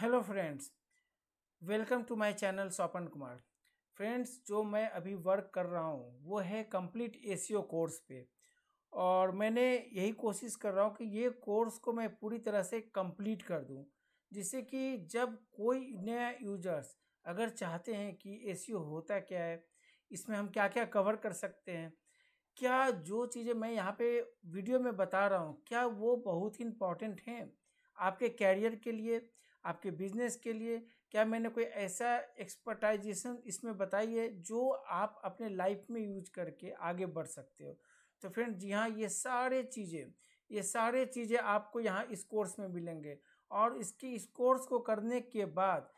Hello friends welcome to my channel Swapan Kumar friends जो मैं अभी वर्क कर रहा हूँ वो है कंप्लीट एसीओ कोर्स पे और मैंने यही कोशिश कर रहा हूँ कि ये कोर्स को मैं पूरी तरह से कंप्लीट कर दूँ जिससे कि जब कोई नया यूजर्स अगर चाहते हैं कि एसीओ होता क्या है इसमें हम क्या क्या कवर कर सकते हैं क्या जो चीज़ें मैं यहाँ पे वीडियो में बता रहा हूँ क्या वो बहुत ही इम्पॉर्टेंट हैं आपके कैरियर के लिए आपके बिजनेस के लिए क्या मैंने कोई ऐसा एक्सपर्टाइजेशन इसमें बताई है जो आप अपने लाइफ में यूज करके आगे बढ़ सकते हो तो फ्रेंड जी हाँ ये सारे चीज़ें ये सारे चीज़ें आपको यहाँ इस कोर्स में मिलेंगे और इसकी इस कोर्स को करने के बाद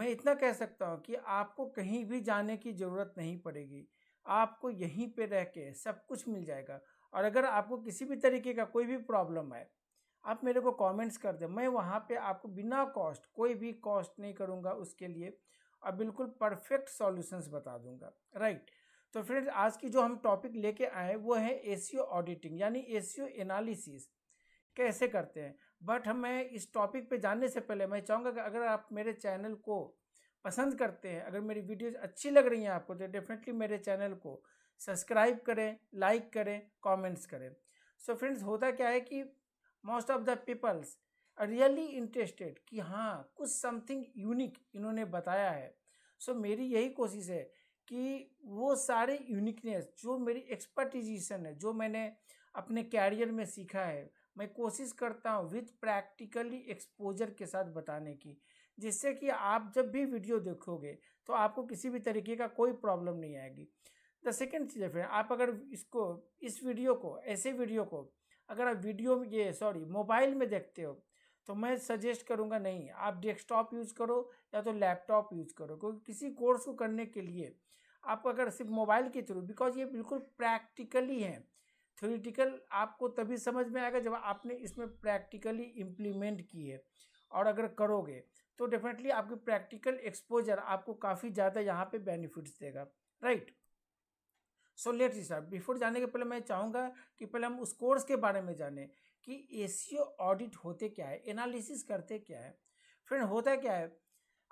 मैं इतना कह सकता हूँ कि आपको कहीं भी जाने की ज़रूरत नहीं पड़ेगी आपको यहीं पे रह के सब कुछ मिल जाएगा और अगर आपको किसी भी तरीके का कोई भी प्रॉब्लम है आप मेरे को कमेंट्स कर दें मैं वहाँ पे आपको बिना कॉस्ट कोई भी कॉस्ट नहीं करूँगा उसके लिए और बिल्कुल परफेक्ट सॉल्यूशंस बता दूँगा राइट तो फ्रेंड्स आज की जो हम टॉपिक लेके आए वो है ए ऑडिटिंग यानी ए एनालिसिस कैसे करते हैं बट हम मैं इस टॉपिक पे जानने से पहले मैं चाहूँगा कि अगर आप मेरे चैनल को पसंद करते हैं अगर मेरी वीडियोज़ अच्छी लग रही हैं आपको तो डेफिनेटली मेरे चैनल को सब्सक्राइब करें लाइक करें कमेंट्स करें सो so फ्रेंड्स होता क्या है कि most of the peoples really interested कि हाँ कुछ समथिंग यूनिक इन्होंने बताया है सो so, मेरी यही कोशिश है कि वो सारे यूनिकनेस जो मेरी एक्सपर्टिजिशन है जो मैंने अपने कैरियर में सीखा है मैं कोशिश करता हूँ विथ प्रैक्टिकली एक्सपोजर के साथ बताने की जिससे कि आप जब भी वीडियो देखोगे तो आपको किसी भी तरीके का कोई प्रॉब्लम नहीं आएगी द सेकेंड चीज़ है आप अगर इसको इस वीडियो को ऐसे वीडियो को अगर आप वीडियो में ये सॉरी मोबाइल में देखते हो तो मैं सजेस्ट करूँगा नहीं आप डेस्कटॉप यूज़ करो या तो लैपटॉप यूज़ करो क्योंकि किसी कोर्स को करने के लिए आप अगर सिर्फ मोबाइल के थ्रू बिकॉज ये बिल्कुल प्रैक्टिकली है थ्योरिटिकल आपको तभी समझ में आएगा जब आपने इसमें प्रैक्टिकली इम्प्लीमेंट की है और अगर करोगे तो डेफिनेटली आपकी प्रैक्टिकल एक्सपोजर आपको काफ़ी ज़्यादा यहाँ पे बेनिफिट्स देगा right so let start before जाने के पहले मैं चाहूँगा कि पहले हम उस कोर्स के बारे में जानें कि ए ऑडिट होते क्या है एनालिसिस करते क्या है फ्रेंड होता क्या है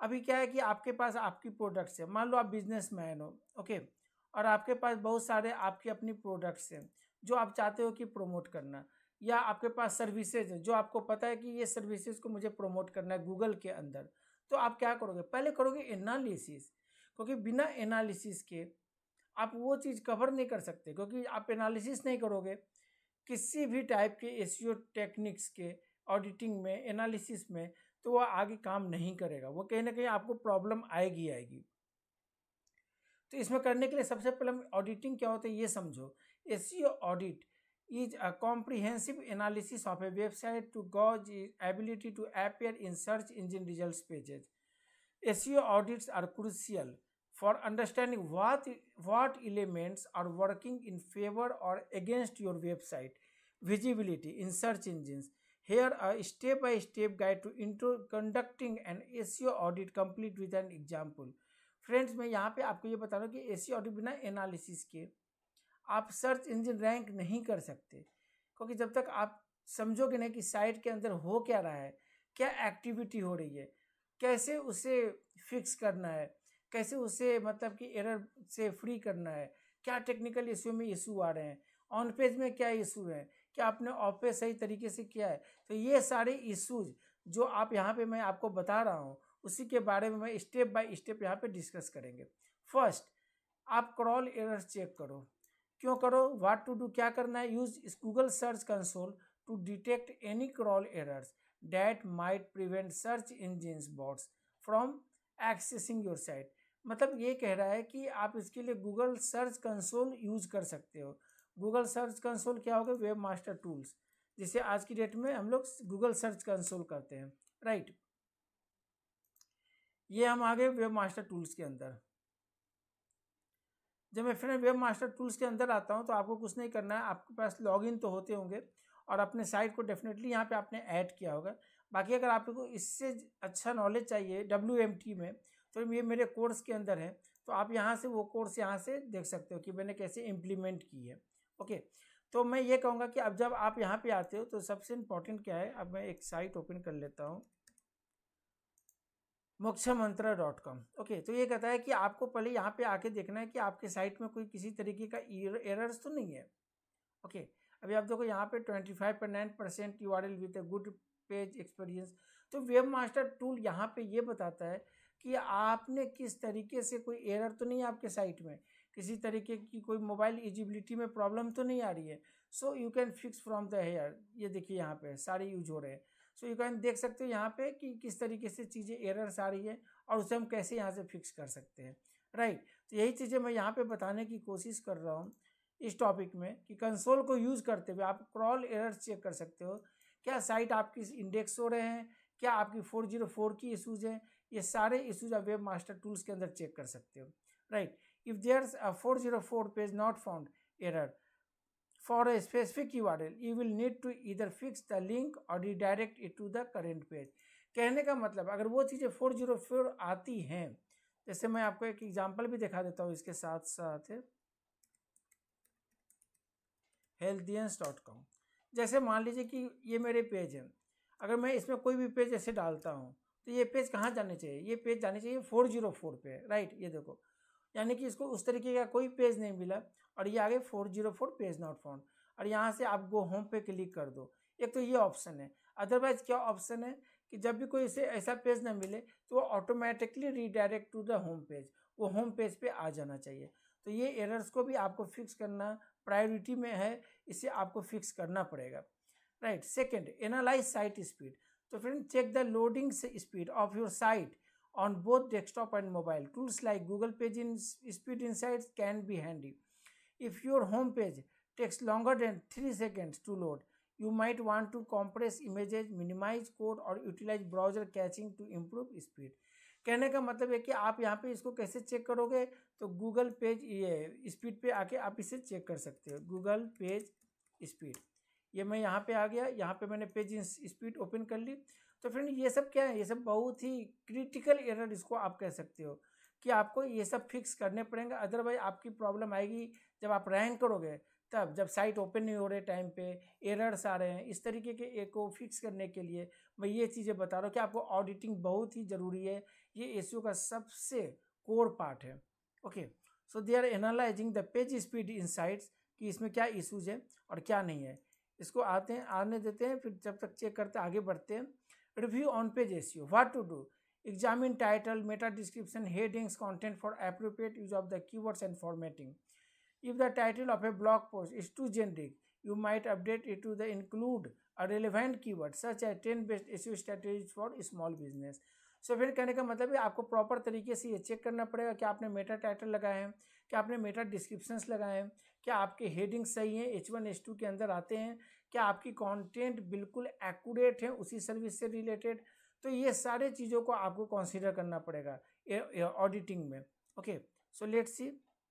अभी क्या है कि आपके पास आपकी प्रोडक्ट्स है मान लो आप बिजनेस मैन हो ओके और आपके पास बहुत सारे आपकी अपनी प्रोडक्ट्स हैं जो आप चाहते हो कि प्रोमोट करना या आपके पास सर्विसेज हैं जो आपको पता है कि ये सर्विसेज को मुझे प्रोमोट करना है गूगल के अंदर तो आप क्या करोगे पहले करोगे एनालिसिस क्योंकि बिना एनालिसिस के आप वो चीज़ कवर नहीं कर सकते क्योंकि आप एनालिसिस नहीं करोगे किसी भी टाइप के एस टेक्निक्स e के ऑडिटिंग में एनालिसिस में तो वह आगे काम नहीं करेगा वो कहीं ना कहीं आपको प्रॉब्लम आएगी आएगी तो इसमें करने के लिए सबसे पहले ऑडिटिंग क्या होता है ये समझो S audit is a comprehensive analysis of a website to gauge ability to appear in search search result pages pages. Audits are crucial for understanding what what elements are working in favor or against your website visibility in search engines here a step by step guide to intro conducting an seo audit complete with an example friends मैं यहाँ पे आपको ये बता रहा हूँ कि S audit बिना एनालिसिस के आप सर्च इंजन रैंक नहीं कर सकते क्योंकि जब तक आप समझोगे नहीं कि साइट के अंदर हो क्या रहा है क्या एक्टिविटी हो रही है कैसे उसे फिक्स करना है कैसे उसे मतलब कि एरर से फ्री करना है क्या टेक्निकल इश्यू में इशू आ रहे हैं ऑन पेज में क्या इशू है क्या आपने ऑफ पेज सही तरीके से किया है तो ये सारे इशूज जो आप यहाँ पे मैं आपको बता रहा हूँ उसी के बारे में मैं स्टेप बाय स्टेप यहाँ पे डिस्कस करेंगे फर्स्ट आप क्रॉल एरर चेक करो क्यों करो व्हाट टू डू क्या करना है use Google search console to detect any crawl errors that might prevent search engine bots from accessing your site मतलब ये कह रहा है कि आप इसके लिए गूगल सर्च कंसोल यूज़ कर सकते हो गूगल सर्च कंसोल क्या होगा वेब मास्टर टूल्स जिसे आज की डेट में हम लोग गूगल सर्च कंसोल करते हैं राइट ये हम आ गए वेब मास्टर टूल्स के अंदर जब मैं फ्रेंड वेब मास्टर टूल्स के अंदर आता हूँ तो आपको कुछ नहीं करना है आपके पास लॉगिन तो होते होंगे और अपने साइट को डेफिनेटली यहाँ पे आपने ऐड किया होगा बाकी अगर आपको इससे अच्छा नॉलेज चाहिए डब्ल्यू में तो ये मेरे कोर्स के अंदर है तो आप यहाँ से वो कोर्स यहाँ से देख सकते हो कि मैंने कैसे इम्प्लीमेंट की है ओके तो मैं ये कहूँगा कि अब जब आप यहाँ पे आते हो तो सबसे इम्पोर्टेंट क्या है अब मैं एक साइट ओपन कर लेता हूँ मोक्ष मंत्रा डॉट कॉम ओके तो ये कहता है कि आपको पहले यहाँ पे आके देखना है कि आपके साइट में कोई किसी तरीके का एरर्स तो नहीं है ओके okay, अभी आप देखो यहाँ पे ट्वेंटी फाइव पर nine percent U R L with a good page experience तो वेब मास्टर टूल यहाँ पे ये बताता है कि आपने किस तरीके से कोई एरर तो नहीं आपके साइट में किसी तरीके की कोई मोबाइल एजिबिलिटी में प्रॉब्लम तो नहीं आ रही है so you can fix from the here ये देखिए यहाँ पे सारे यूज हो रहे हैं सो यू कैन देख सकते हो यहाँ पे कि किस तरीके से चीज़ें एरर्स आ रही है और उसे हम कैसे यहाँ से फिक्स कर सकते हैं राइट right. तो यही चीज़ें मैं यहाँ पे बताने की कोशिश कर रहा हूँ इस टॉपिक में कि कंसोल को यूज़ करते हुए आप क्रॉल एरर्स चेक कर सकते हो क्या साइट आपकी इंडेक्स हो रहे हैं क्या आपकी फ़ोर जीरो फ़ोर की इशूज़ हैं ये सारे इशूज आप वेब मास्टर टूल्स के अंदर चेक कर सकते हो right if there four zero four page not found error for a specific URL, you will need to either fix the link or redirect it to the current page कहने का मतलब अगर वो चीज़ें फोर जीरो फोर आती हैं जैसे मैं आपको एक एग्जाम्पल भी दिखा देता हूँ इसके साथ साथ हेल्थियंस डॉट कॉम जैसे मान लीजिए कि ये मेरे पेज हैं अगर मैं इसमें कोई भी पेज ऐसे डालता हूँ तो ये पेज कहाँ जाने चाहिए ये पेज जाने चाहिए फोर जीरो फोर पे राइट ये देखो यानी कि इसको उस तरीके का कोई पेज नहीं मिला और ये आगे four zero four page not found और यहाँ से आप गो होम पे क्लिक कर दो एक तो ये ऑप्शन है अदरवाइज क्या ऑप्शन है कि जब भी कोई इसे ऐसा पेज ना मिले तो वो automatically redirect to the home page वो होम पेज पे आ जाना चाहिए तो ये एरर्स को भी आपको फिक्स करना प्रायोरिटी में है इसे आपको फिक्स करना पड़ेगा right second analyse site speed तो friend check the loading speed of your site on both desktop and mobile tools like Google page in speed insight can be handy if your home page takes longer than three seconds to load you might want to compress images minimise code और utilise browser caching to improve speed कहने का मतलब है कि आप यहाँ पे इसको कैसे चेक करोगे तो गूगल पेज ये स्पीड पे आके आप इसे चेक कर सकते हो गूगल पेज स्पीड ये मैं यहाँ पे आ गया यहाँ पे मैंने पेज स्पीड ओपन कर ली तो फ्रेंड ये सब क्या है ये सब बहुत ही क्रिटिकल एरर इसको आप कह सकते हो कि आपको ये सब फिक्स करने पड़ेंगे अदरवाइज आपकी प्रॉब्लम आएगी जब आप रैंक करोगे तब जब साइट ओपन नहीं हो रहे टाइम पे एरर्स आ रहे हैं इस तरीके के एक को फिक्स करने के लिए मैं ये चीज़ें बता रहा हूँ कि आपको ऑडिटिंग बहुत ही ज़रूरी है ये ए का सबसे कोर पार्ट है okay so they are analysing the page speed in कि इसमें क्या इशूज़ है और क्या नहीं है इसको आते हैं आने देते हैं फिर जब तक चेक करते आगे बढ़ते हैं review on page S what to do examine title meta description headings content for appropriate use of the keywords and formatting if the title of a blog post is too generic you might update it to the include a relevant keyword such a ten best SEO strategy for small business so फिर कहने का मतलब है आपको proper तरीके से ये check करना पड़ेगा कि आपने मेटा टाइटल लगाए हैं कि आपने मेटा डिस्क्रिप्शंस लगाए हैं क्या आपके हेडिंग सही हैं एच वन एच टू के अंदर आते हैं क्या आपकी कंटेंट बिल्कुल एक्यूरेट है उसी सर्विस से रिलेटेड तो ये सारे चीज़ों को आपको कंसीडर करना पड़ेगा ऑडिटिंग में ओके सो लेट सी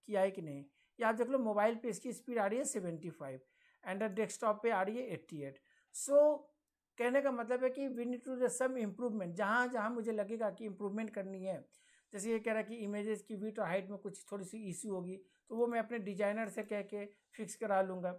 किया है कि नहीं या आप देख लो मोबाइल पे इसकी स्पीड आ रही है सेवेंटी फाइव एंड डेस्कटॉप पे आ रही है एट्टी एट सो कहने का मतलब है कि we need to some improvement जहाँ जहाँ मुझे लगेगा कि इम्प्रूवमेंट करनी है जैसे ये कह रहा है कि इमेजेस की वीट और हाइट में कुछ थोड़ी सी इश्यू होगी तो वो मैं अपने डिजाइनर से कह के फिक्स करा लूँगा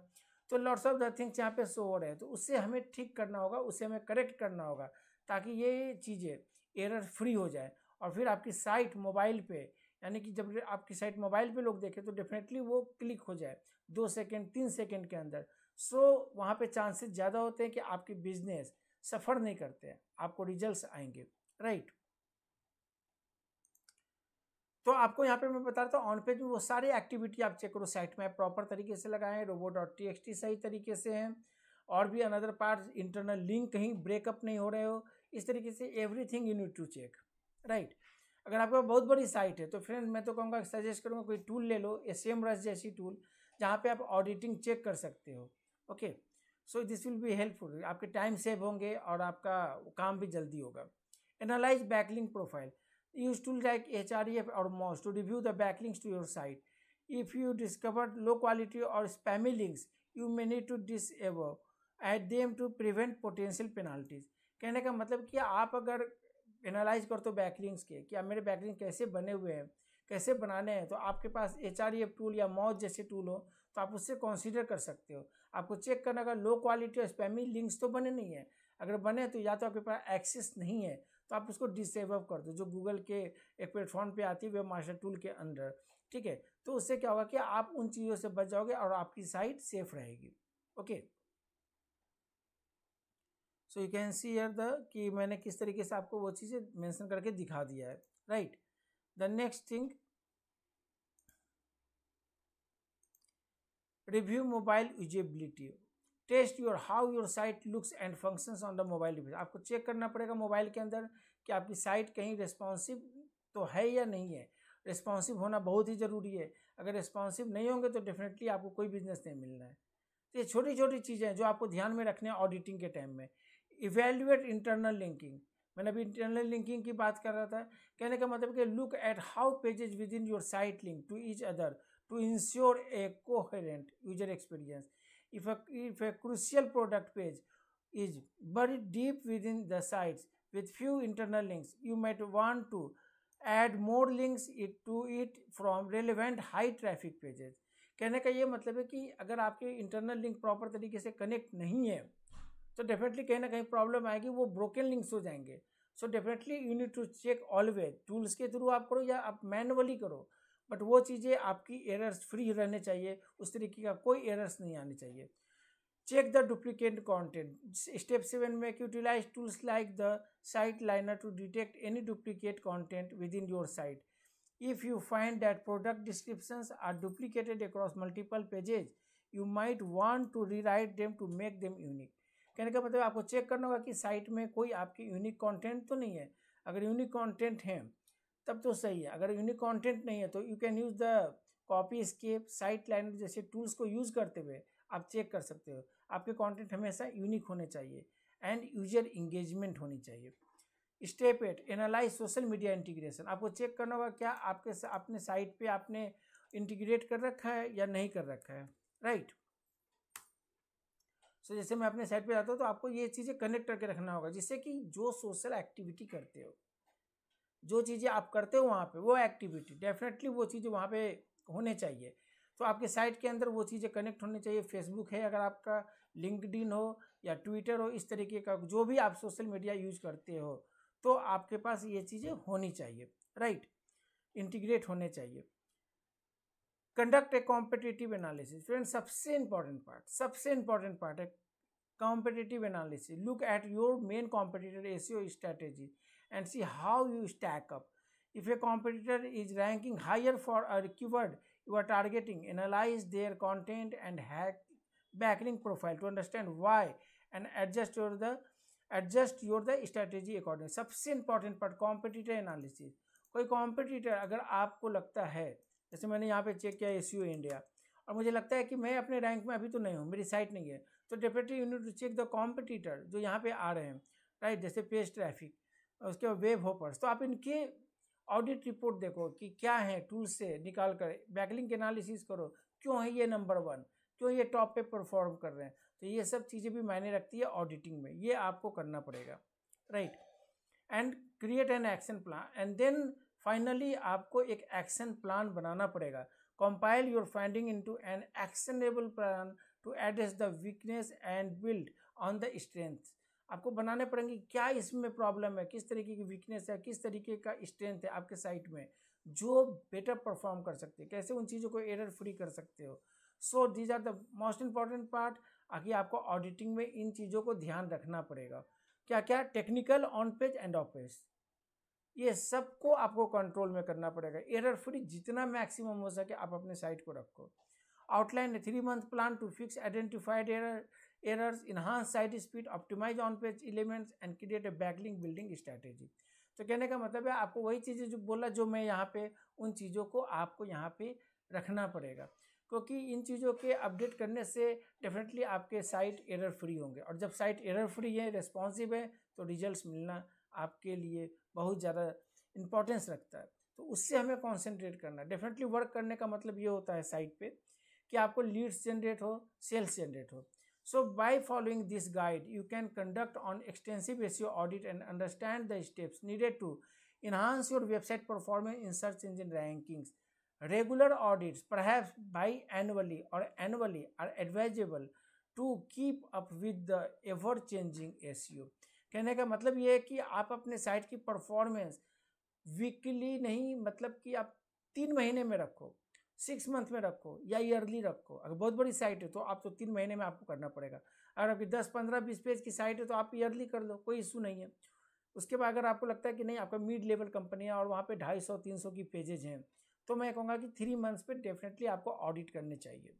तो लॉट्स ऑफ द थिंग्स यहाँ पे शो हो रहे हैं तो उससे हमें ठीक करना होगा उससे हमें करेक्ट करना होगा ताकि ये चीज़ें एरर फ्री हो जाए और फिर आपकी साइट मोबाइल पे यानी कि जब आपकी साइट मोबाइल पे लोग देखें तो डेफिनेटली वो क्लिक हो जाए दो सेकेंड तीन सेकेंड के अंदर सो वहाँ पर चांसेस ज़्यादा होते हैं कि आपकी बिजनेस सफ़र नहीं करते हैं आपको रिजल्ट आएंगे राइट right? तो आपको यहाँ पे मैं बता रहा था ऑन पेज में वो सारी एक्टिविटी आप चेक करो साइट में प्रॉपर तरीके से लगाए हैं robots dot T X T सही तरीके से हैं और भी अनदर पार्ट इंटरनल लिंक कहीं ब्रेकअप नहीं हो रहे हो इस तरीके से everything you need to check right अगर आपके पास बहुत बड़ी साइट है तो फ्रेंड मैं तो कहूँगा सजेस्ट करूँगा कोई टूल ले लो ए सेम रस जैसी टूल जहाँ पे आप ऑडिटिंग चेक कर सकते हो okay so this will be helpful आपके टाइम सेव होंगे और आपका काम भी जल्दी होगा analyse backlink profile use use tools like एफ और moz to review the backlinks to your site if you discover low quality और spammy links you may need to disavow them to prevent potential penalties कहने का मतलब कि आप अगर analyse करते हो बैकलिंग्स के कि आप मेरे बैकलिंग कैसे बने हुए हैं कैसे बनाने हैं तो आपके पास एच आर एफ टूल या मौज जैसे टूल हो तो आप उससे कंसीडर कर सकते हो आपको चेक करना अगर लो क्वालिटी और स्पैमी लिंक्स तो बने नहीं है अगर बने तो या तो आपके पास एक्सेस नहीं है तो आप उसको डिसेबल कर दो जो गूगल के एक प्लेटफॉर्म पे आती है वेब मास्टर टूल के अंडर ठीक है तो उससे क्या होगा कि आप उन चीज़ों से बच जाओगे और आपकी साइट सेफ रहेगी okay so you can see here the कि मैंने किस तरीके से आपको वो चीज़ें मेंशन करके दिखा दिया है right the next thing review mobile usability test your how your site looks and functions on the mobile device आपको चेक करना पड़ेगा मोबाइल के अंदर कि आपकी साइट कहीं रिस्पॉन्सिव तो है या नहीं है रिस्पॉन्सिव होना बहुत ही ज़रूरी है अगर रिस्पॉन्सिव नहीं होंगे तो डेफिनेटली आपको कोई बिजनेस नहीं मिलना है तो ये छोटी छोटी चीज़ें हैं जो आपको ध्यान में रखने हैं ऑडिटिंग के टाइम में इवेल्युएट इंटरनल लिंकिंग मैंने अभी इंटरनल लिंकिंग की बात कर रहा था कहने का मतलब कि look at how pages within your site link to each other to ensure a coherent user experience if a, if a crucial product page is buried deep within the sites with few internal links, you might want to add more links it to it from relevant high traffic pages. kehne ka ye matlab hai ki agar aapke internal link proper tarike se connect nahi hai तो definitely कहीं ना कहीं problem आएगी वो broken links हो जाएंगे so definitely you need to check always tools के through आप करो या आप मैनुअली करो बट वो चीज़ें आपकी एरर्स फ्री रहने चाहिए उस तरीके का कोई एरर्स नहीं आने चाहिए check the duplicate content step seven में utilise tools like the Siteliner to detect any duplicate content within your site if you find that product description are duplicated across multiple pages you might want to rewrite them to make them unique कहने का मतलब आपको check करना होगा कि site में कोई आपकी यूनिक कॉन्टेंट तो नहीं है अगर यूनिक कॉन्टेंट हैं तब तो सही है अगर यूनिक कंटेंट नहीं है तो you can use the Copyscape Siteliner जैसे टूल्स को यूज़ करते हुए आप चेक कर सकते हो आपके कंटेंट हमेशा यूनिक होने चाहिए एंड यूजर इंगेजमेंट होनी चाहिए step eight analyse social media integration आपको चेक करना होगा क्या आपके अपने साइट पर आपने इंटीग्रेट कर रखा है या नहीं कर रखा है राइट right? सो so, जैसे मैं अपने साइट पे जाता हूँ तो आपको ये चीज़ें कनेक्ट करके रखना होगा जिससे कि जो सोशल एक्टिविटी करते हो जो चीज़ें आप करते हो वहाँ पे वो एक्टिविटी डेफिनेटली वो चीज़ें वहाँ पे होने चाहिए तो आपके साइट के अंदर वो चीज़ें कनेक्ट होने चाहिए फेसबुक है अगर आपका लिंकड हो या ट्विटर हो इस तरीके का जो भी आप सोशल मीडिया यूज करते हो तो आपके पास ये चीज़ें होनी चाहिए राइट इंटीग्रेट होने चाहिए conduct a competitive analysis friend सबसे इंपॉर्टेंट पार्ट सबसे इंपॉर्टेंट पार्ट है competitive analysis look at your main competitor SEO strategy and see how you stack up. If a competitor is ranking higher for a keyword you are targeting, analyze their content and hack backlink profile to understand why and adjust your the adjust your the strategy according सबसे important part competitor analysis. कोई competitor अगर आपको लगता है जैसे मैंने यहाँ पे चेक किया एस इंडिया और मुझे लगता है कि मैं अपने रैंक में अभी तो नहीं हूँ मेरी साइट नहीं है तो definitely you need to check the competitor जो यहाँ पे आ रहे हैं राइट जैसे पेज ट्रैफिक उसके वेब होपर्स तो आप इनके ऑडिट रिपोर्ट देखो कि क्या है टूल से निकाल कर बैकलिंग एनालिसिस करो क्यों है ये नंबर वन क्यों ये टॉप पे परफॉर्म कर रहे हैं तो ये सब चीज़ें भी मायने रखती है ऑडिटिंग में ये आपको करना पड़ेगा right and create an action plan and then finally आपको एक एक्शन प्लान बनाना पड़ेगा your finding into an actionable plan to address the weakness and build on the strength आपको बनाने पड़ेंगे क्या इसमें प्रॉब्लम है किस तरीके की वीकनेस है किस तरीके का स्ट्रेंथ है आपके साइट में जो बेटर परफॉर्म कर सकते हैं कैसे उन चीज़ों को एरर फ्री कर सकते हो so these are the most important part आगे आपको ऑडिटिंग में इन चीज़ों को ध्यान रखना पड़ेगा क्या क्या technical on page and off page ये सबको आपको कंट्रोल में करना पड़ेगा एरर फ्री जितना मैक्सिमम हो सके आप अपने साइट को रखो outline three month plan to fix identified error errors, enhance site speed, optimize on-page elements and create a backlink building strategy. तो कहने का मतलब है आपको वही चीज़ें जो बोला जो मैं यहाँ पे उन चीज़ों को आपको यहाँ पे रखना पड़ेगा क्योंकि इन चीज़ों के अपडेट करने से डेफिनेटली आपके साइट एरर फ्री होंगे और जब साइट एरर फ्री है रेस्पॉन्सिव है तो रिजल्ट्स मिलना आपके लिए बहुत ज़्यादा इंपॉर्टेंस रखता है तो उससे हमें कॉन्सेंट्रेट करना है डेफिनेटली वर्क करने का मतलब ये होता है साइट पर कि आपको लीड्स जनरेट हो सेल्स जनरेट हो So by following this guide, you can conduct on extensive SEO audit and understand the steps needed to enhance your website performance in search engine rankings. Regular audits, perhaps biannually or annually, are advisable to keep up with the ever-changing SEO. कहने का मतलब ये है कि आप अपने site की performance weekly नहीं मतलब कि आप तीन महीने में रखो सिक्स मंथ में रखो या ईयरली रखो अगर बहुत बड़ी साइट है तो आप तो तीन महीने में आपको करना पड़ेगा अगर आपकी दस पंद्रह बीस पेज की साइट है तो आप ईयरली कर लो कोई इशू नहीं है उसके बाद अगर आपको लगता है कि नहीं आपका मिड लेवल कंपनी है और वहाँ पे ढाई सौ तीन सौ की पेजेज हैं तो मैं कहूँगा कि थ्री मंथ्स पे डेफिनेटली आपको ऑडिट करने चाहिए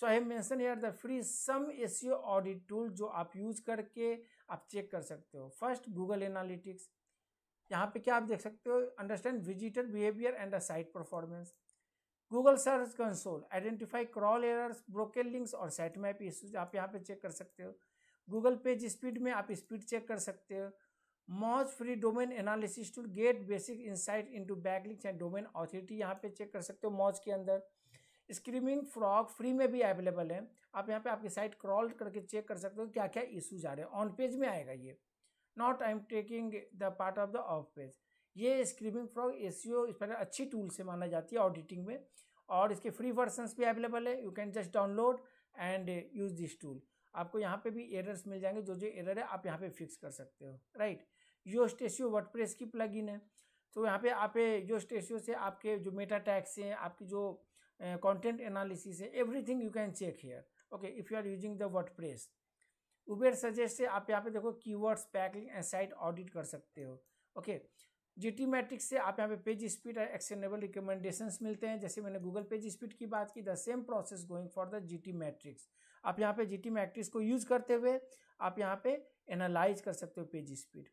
so I have mention here the free some S audit tool जो आप यूज करके आप चेक कर सकते हो फर्स्ट गूगल एनालिटिक्स यहाँ पे क्या आप देख सकते हो understand visitor behaviour and the site performance Google search console identify crawl errors broken links और साइट मैप इशूज आप यहाँ पे चेक कर सकते हो गूगल पेज स्पीड में आप स्पीड चेक कर सकते हो Moz free domain analysis to get basic insight backlinks and domain authority यहाँ पे चेक कर सकते हो मॉज के अंदर स्क्रीमिंग फ्रॉग फ्री में भी अवेलेबल है आप यहाँ पे आपकी साइट क्रॉल करके चेक कर सकते हो क्या क्या इशूज आ रहे हैं ऑन पेज में आएगा ये not I am taking the part of the off page ये Screaming Frog SEO spider अच्छी टूल से माना जाती है ऑडिटिंग में और इसके फ्री वर्सन्स भी अवेलेबल है you can just download and use this tool आपको यहाँ पे भी एरर्स मिल जाएंगे जो जो एरर है आप यहाँ पे फिक्स कर सकते हो राइट यो स्टेसियो प्रेस की इन है तो यहाँ पे आप यो uh, स्टेसियो e से आपके जो मेटा टैक्स हैं आपकी जो कंटेंट uh, एनालिसिस है everything you can check here okay if you are using the WordPress Ubersuggest से आप यहाँ पे देखो keywords packing and site audit कर सकते हो okay okay. GTmetrix से आप यहाँ पे पेज स्पीड और एक्शनेबल रिकमेंडेशंस मिलते हैं जैसे मैंने गूगल पेज स्पीड की बात की the same process going for the GTmetrix आप यहाँ पे टी मैट्रिक्स को यूज करते हुए आप यहाँ पे एनालाइज कर सकते हो page speed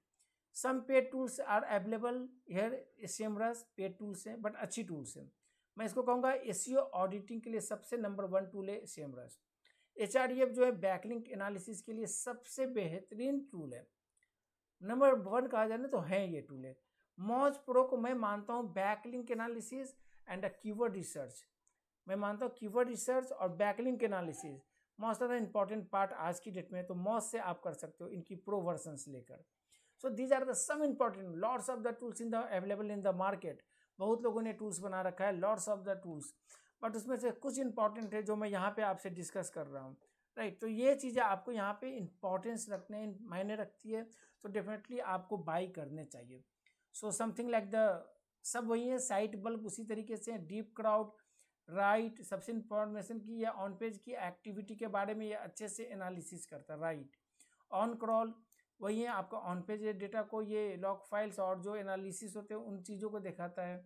some paid tools are available here SEMrush paid tools हैं बट अच्छी टूल्स हैं मैं इसको कहूँगा ए ओ ऑडिटिंग के लिए सबसे नंबर वन टूल है सेम रस एच जो है बैकलिंक एनालिसिस के लिए सबसे बेहतरीन टूल है नंबर वन कहा जाए ना तो है ये टूल है मौज प्रो को मैं मानता हूँ backlink analysis and uh keyword research मैं मानता हूँ कीवर्ड रिसर्च और backlink analysis most of the important part आज की डेट में तो मौज से आप कर सकते हो इनकी प्रो वर्सन्स लेकर so these are the some important lots of the tools in the available in the market बहुत लोगों ने टूल्स बना रखा है lots of the tools but उसमें से कुछ इंपॉर्टेंट है जो मैं यहाँ पे आपसे डिस्कस कर रहा हूँ राइट right, तो ये चीज़ें आपको यहाँ पे इंपॉर्टेंस रखने मायने रखती है तो डेफिनेटली आपको बाई करने चाहिए so something like the sub वही है साइट बल्ब उसी तरीके से डीप क्राउड राइट सबसे इंफॉर्मेशन की या ऑन पेज की एक्टिविटी के बारे में ये अच्छे से एनालिसिस करता है राइट ऑन क्रॉल वही है आपका ऑन पेज डेटा को ये लॉक फाइल्स और जो एनालिसिस होते हैं उन चीज़ों को दिखाता है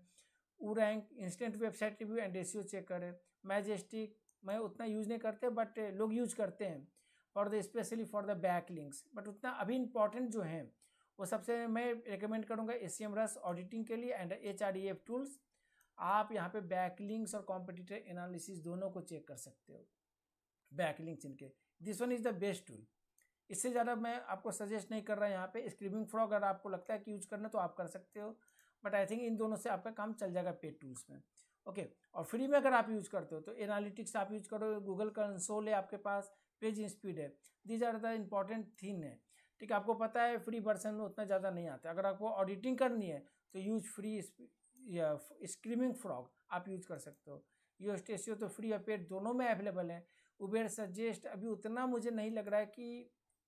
ऊ rank instant website review and ratio check करे मैजेस्टिक मैं उतना यूज़ नहीं करते बट लोग यूज करते हैं for the specially for the backlinks but उतना अभी इंपॉर्टेंट जो हैं वो सबसे मैं रिकमेंड करूँगा ए सी एम रस ऑडिटिंग के लिए and H R F tools आप यहाँ पे बैकलिंग्स और कॉम्पिटिटर एनालिसिस दोनों को चेक कर सकते हो बैकलिंग्स इनके this one is the best tool इससे ज़्यादा मैं आपको सजेस्ट नहीं कर रहा यहाँ पे स्क्रीमिंग फ्रॉग अगर आपको लगता है कि यूज करना तो आप कर सकते हो बट आई थिंक इन दोनों से आपका काम चल जाएगा पेड टूल्स में ओके okay. और फ्री में अगर आप यूज़ करते हो तो एनालिटिक्स आप यूज़ करो गूगल कंसोल है आपके पास पेज स्पीड है these are the important thing है ठीक है आपको पता है फ्री वर्सन में उतना ज़्यादा नहीं आता अगर आपको ऑडिटिंग करनी है तो यूज फ्री स्क्रीमिंग फ्रॉग आप यूज कर सकते हो यू स्टेसियो तो फ्री और पेड दोनों में अवेलेबल है उबेर सजेस्ट अभी उतना मुझे नहीं लग रहा है कि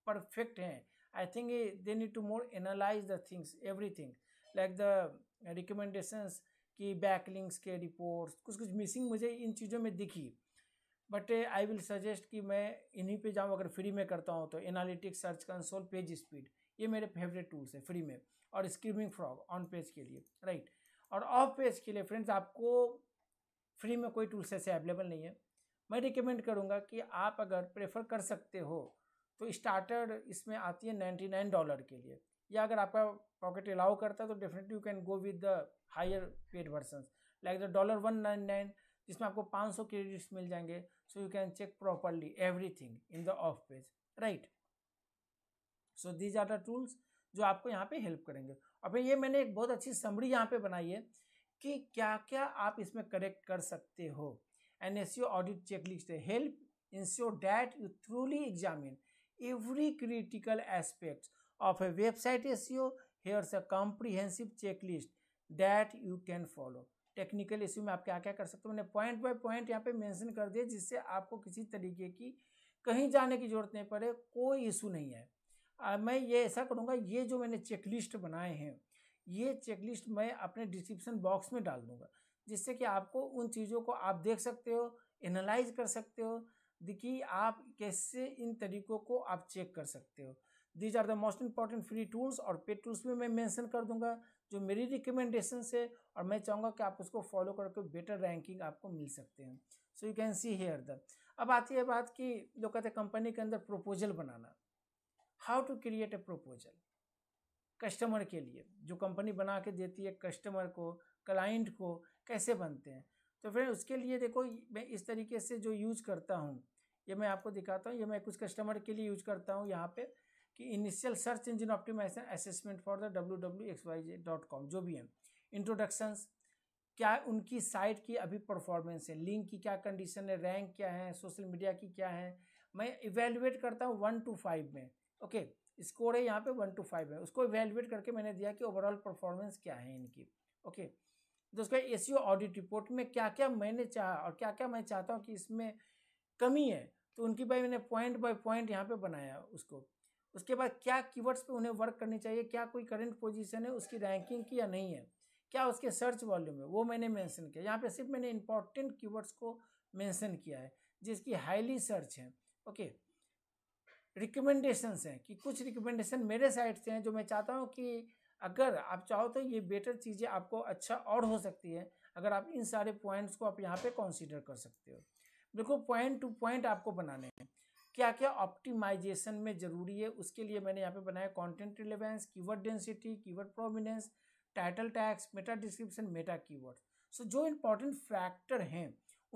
परफेक्ट हैं I think they need to more analyse the things every thing like the recommendations की बैकलिंग्स के रिपोर्ट्स कुछ कुछ मिसिंग मुझे इन चीज़ों में दिखी बट आई विल सजेस्ट कि मैं इन्हीं पे जाऊँ अगर फ्री में करता हूँ तो analytics search console page speed ये मेरे फेवरेट टूल्स हैं फ्री में और स्क्रीमिंग फ्रॉग ऑन पेज के लिए राइट और ऑफ पेज के लिए फ्रेंड्स आपको फ्री में कोई टूल्स ऐसे अवेलेबल नहीं है मैं रिकमेंड करूँगा कि आप अगर प्रेफर कर सकते हो तो स्टार्टर इसमें आती है नाइन्टी नाइन डॉलर के लिए या अगर आपका पॉकेट अलाउ करता है तो definitely you can go with the higher paid version like the dollar one nine nine जिसमें आपको 500 क्रेडिट्स मिल जाएंगे so you can check properly everything in the off page right so these are the tools जो आपको यहाँ पे help करेंगे और फिर ये मैंने एक बहुत अच्छी समरी यहाँ पे बनाई है कि क्या क्या आप इसमें करेक्ट कर सकते हो an S audit checklist help ensure that you thoroughly examine every every critical aspect of a website SEO, here's a comprehensive checklist that you can follow technical issue में आप क्या क्या कर सकते हो मैंने पॉइंट बाय पॉइंट यहाँ पे मेंशन कर दिया जिससे आपको किसी तरीके की कहीं जाने की ज़रूरत नहीं पड़े कोई इशू नहीं है आ, मैं ये ऐसा करूँगा ये जो मैंने चेकलिस्ट बनाए हैं ये चेकलिस्ट मैं अपने डिस्क्रिप्शन बॉक्स में डाल दूँगा जिससे कि आपको उन चीज़ों को आप देख सकते हो एनालाइज कर सकते हो देखिए आप कैसे इन तरीक़ों को आप चेक कर सकते हो these are the most important free tools और पेड टूल्स भी मैं मैंसन कर दूंगा जो मेरी रिकमेंडेशन है और मैं चाहूँगा कि आप उसको फॉलो करके बेटर रैंकिंग आपको मिल सकते हैं so you can see here the अब आती है बात कि लोग कहते हैं कंपनी के अंदर प्रोपोजल बनाना how to create a proposal customer के लिए जो कंपनी बना के देती है कस्टमर को क्लाइंट को कैसे बनते हैं तो फिर उसके लिए देखो मैं इस तरीके से जो यूज करता हूँ ये मैं आपको दिखाता हूँ ये मैं कुछ कस्टमर के लिए यूज करता हूँ यहाँ पे कि initial search engine optimisation assessment for the W W X Y J dot com जो भी है इंट्रोडक्शंस क्या उनकी साइट की अभी परफॉर्मेंस है लिंक की क्या कंडीशन है रैंक क्या है सोशल मीडिया की क्या है मैं इवेलुएट करता हूँ वन टू फाइव में ओके okay, स्कोर है यहाँ पे वन टू फाइव है उसको इवेलुएट करके मैंने दिया कि ओवरऑल परफॉर्मेंस क्या है इनकी okay okay, a S audit report में क्या क्या मैंने चाहा और क्या क्या मैं चाहता हूँ कि इसमें कमी है तो उनकी भाई मैंने पॉइंट बाय पॉइंट यहाँ पे बनाया उसको उसके बाद क्या कीवर्ड्स पे उन्हें वर्क करनी चाहिए क्या कोई करंट पोजीशन है उसकी रैंकिंग की या नहीं है क्या उसके सर्च वॉल्यूम है वो मैंने मेंशन किया यहाँ पे सिर्फ मैंने इंपॉर्टेंट कीवर्ड्स को मेंशन किया है जिसकी हाईली सर्च है ओके रिकमेंडेशंस हैं कि कुछ रिकमेंडेशन मेरे साइड से हैं जो मैं चाहता हूँ कि अगर आप चाहो तो ये बेटर चीज़ें आपको अच्छा और हो सकती है अगर आप इन सारे पॉइंट्स को आप यहाँ पर कॉन्सिडर कर सकते हो बिल्कुल पॉइंट टू पॉइंट आपको बनाने हैं क्या क्या ऑप्टिमाइजेशन में ज़रूरी है उसके लिए मैंने यहाँ पे बनाया content relevance keyword density keyword prominence title tags meta description meta keyword so जो इम्पोर्टेंट फैक्टर हैं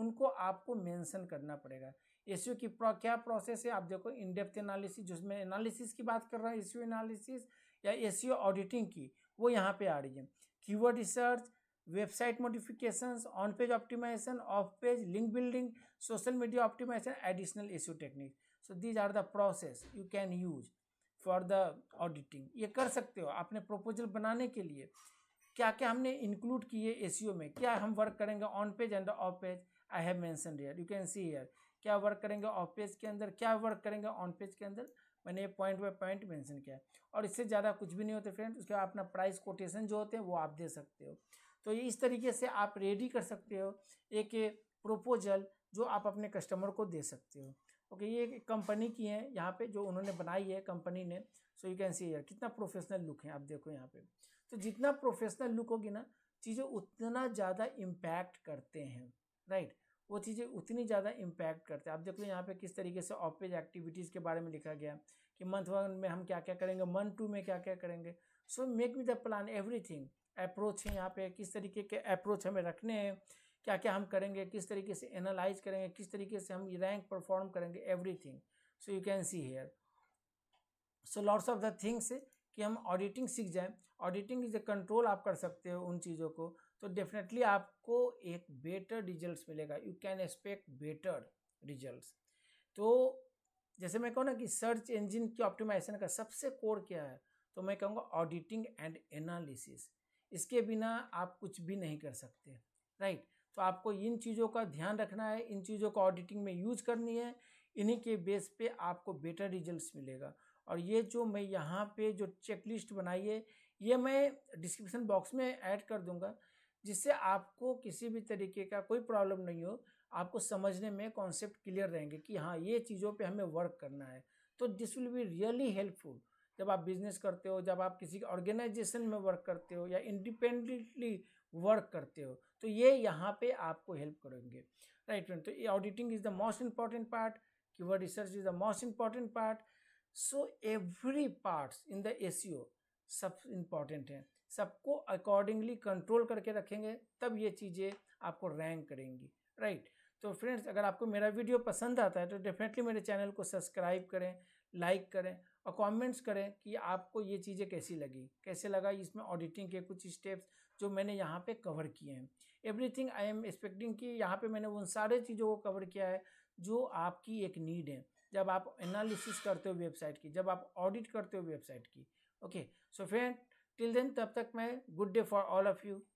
उनको आपको मेंशन करना पड़ेगा एस की प्रो, क्या प्रोसेस है आप देखो इनडेप्थ एनालिसिस जिसमें एनालिसिस की बात कर रहा हूँ एस एनालिसिस या एस ऑडिटिंग की वो यहाँ पर आ रही है keyword research website modifications on page optimisation off page link building social media optimisation additional S technique so these are the process you can use for the auditing ये कर सकते हो आपने प्रपोजल बनाने के लिए क्या क्या हमने इंक्लूड किए ओ में क्या हम वर्क करेंगे on page and off page I have mention here you can see here क्या वर्क करेंगे ऑफ पेज के अंदर क्या वर्क करेंगे ऑन पेज के अंदर मैंने ये पॉइंट बाई पॉइंट मैंसन किया है और इससे ज़्यादा कुछ भी नहीं होते फ्रेंड उसके बाद अपना प्राइस कोटेशन जो होते हैं वो आप दे सकते हो तो ये इस तरीके से आप रेडी कर सकते हो एक प्रोपोजल जो आप अपने कस्टमर को दे सकते हो ओके ये एक कंपनी की है यहाँ पे जो उन्होंने बनाई है कंपनी ने सो यू कैन सी यार कितना प्रोफेशनल लुक है आप देखो यहाँ पे तो जितना प्रोफेशनल लुक होगी ना चीज़ें उतना ज़्यादा इम्पैक्ट करते हैं राइट वो चीज़ें उतनी ज़्यादा इम्पैक्ट करते हैं आप देख लो यहाँ पे किस तरीके से ऑफ पेज एक्टिविटीज़ के बारे में लिखा गया कि मंथ वन में हम क्या क्या करेंगे मंथ टू में क्या क्या करेंगे so make me the plan everything approach है यहाँ पे किस तरीके के अप्रोच हमें रखने हैं क्या क्या हम करेंगे किस तरीके से एनालाइज करेंगे किस तरीके से हम रैंक परफॉर्म करेंगे everything so you can see here so lots of the things कि हम ऑडिटिंग सीख जाएं ऑडिटिंग इज कंट्रोल आप कर सकते हो उन चीज़ों को तो डेफिनेटली आपको एक बेटर रिजल्ट मिलेगा you can expect better result तो जैसे मैं कहूँ ना कि सर्च इंजिन की ऑप्टिमाइजेशन का सबसे कोर क्या है तो मैं कहूँगा ऑडिटिंग एंड एनालिसिस इसके बिना आप कुछ भी नहीं कर सकते राइट तो आपको इन चीज़ों का ध्यान रखना है इन चीज़ों को ऑडिटिंग में यूज करनी है इन्हीं के बेस पे आपको बेटर रिजल्ट्स मिलेगा और ये जो मैं यहाँ पे जो चेकलिस्ट बनाई है ये मैं डिस्क्रिप्शन बॉक्स में ऐड कर दूँगा जिससे आपको किसी भी तरीके का कोई प्रॉब्लम नहीं हो आपको समझने में कॉन्सेप्ट क्लियर रहेंगे कि हाँ ये चीज़ों पे हमें वर्क करना है तो this will be really helpful जब आप बिजनेस करते हो जब आप किसी ऑर्गेनाइजेशन में वर्क करते हो या इंडिपेंडेंटली वर्क करते हो तो ये यहाँ पे आपको हेल्प करेंगे राइट फ्रेंड तो ये auditing is the most important part keyword research is the most important part so every parts in the a सब इम्पॉर्टेंट हैं सबको अकॉर्डिंगली कंट्रोल करके रखेंगे तब ये चीज़ें आपको रैंक करेंगी राइट right? तो फ्रेंड्स अगर आपको मेरा वीडियो पसंद आता है तो डेफिनेटली मेरे चैनल को सब्सक्राइब करें लाइक करें और कमेंट्स करें कि आपको ये चीज़ें कैसी लगी कैसे लगा इसमें ऑडिटिंग के कुछ स्टेप्स जो मैंने यहाँ पे कवर किए हैं एवरीथिंग आई एम एक्सपेक्टिंग कि यहाँ पे मैंने उन सारे चीज़ों को कवर किया है जो आपकी एक नीड है जब आप एनालिसिस करते हो वेबसाइट की जब आप ऑडिट करते हो वेबसाइट की okay so friend till then तब तक मैं good day for all of you